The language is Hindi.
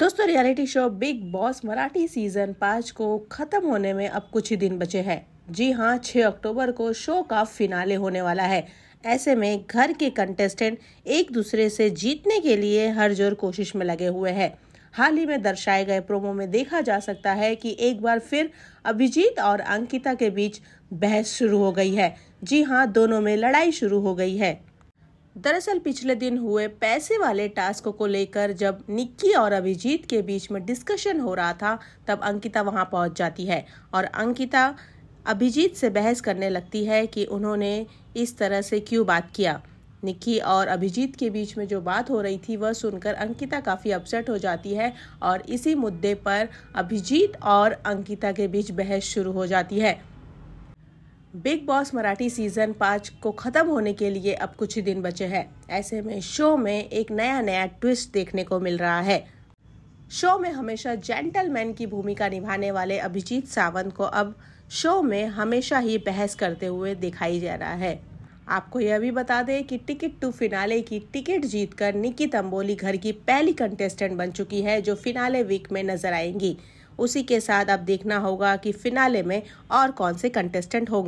दोस्तों reality show Bigg Boss Marathi season पाँच को खत्म होने में अब कुछ ही दिन बचे हैं जी हाँ 6 अक्टूबर को शो का फिनाले होने वाला है ऐसे में घर के कंटेस्टेंट एक दूसरे से जीतने के लिए हर जोर कोशिश में लगे हुए हैं हाल ही में दर्शाए गए प्रोमो में देखा जा सकता है कि एक बार फिर अभिजीत और अंकिता के बीच बहस शुरू हो गई है जी हाँ दोनों में लड़ाई शुरू हो गई है दरअसल पिछले दिन हुए पैसे वाले टास्क को लेकर जब निक्की और अभिजीत के बीच में डिस्कशन हो रहा था तब अंकिता वहां पहुंच जाती है और अंकिता अभिजीत से बहस करने लगती है कि उन्होंने इस तरह से क्यों बात किया निक्की और अभिजीत के बीच में जो बात हो रही थी वह सुनकर अंकिता काफ़ी अपसेट हो जाती है और इसी मुद्दे पर अभिजीत और अंकिता के बीच बहस शुरू हो जाती है बिग बॉस मराठी सीजन पाँच को ख़त्म होने के लिए अब कुछ ही दिन बचे हैं ऐसे में शो में एक नया नया ट्विस्ट देखने को मिल रहा है शो में हमेशा जेंटलमैन की भूमिका निभाने वाले अभिजीत सावंत को अब शो में हमेशा ही बहस करते हुए दिखाई जा रहा है आपको यह भी बता दें कि टिकट टू फिनाले की टिकट जीतकर निकी तंबोली घर की पहली कंटेस्टेंट बन चुकी है जो फिनाले वीक में नजर आएंगी उसी के साथ अब देखना होगा कि फिनाले में और कौन से कंटेस्टेंट होंगे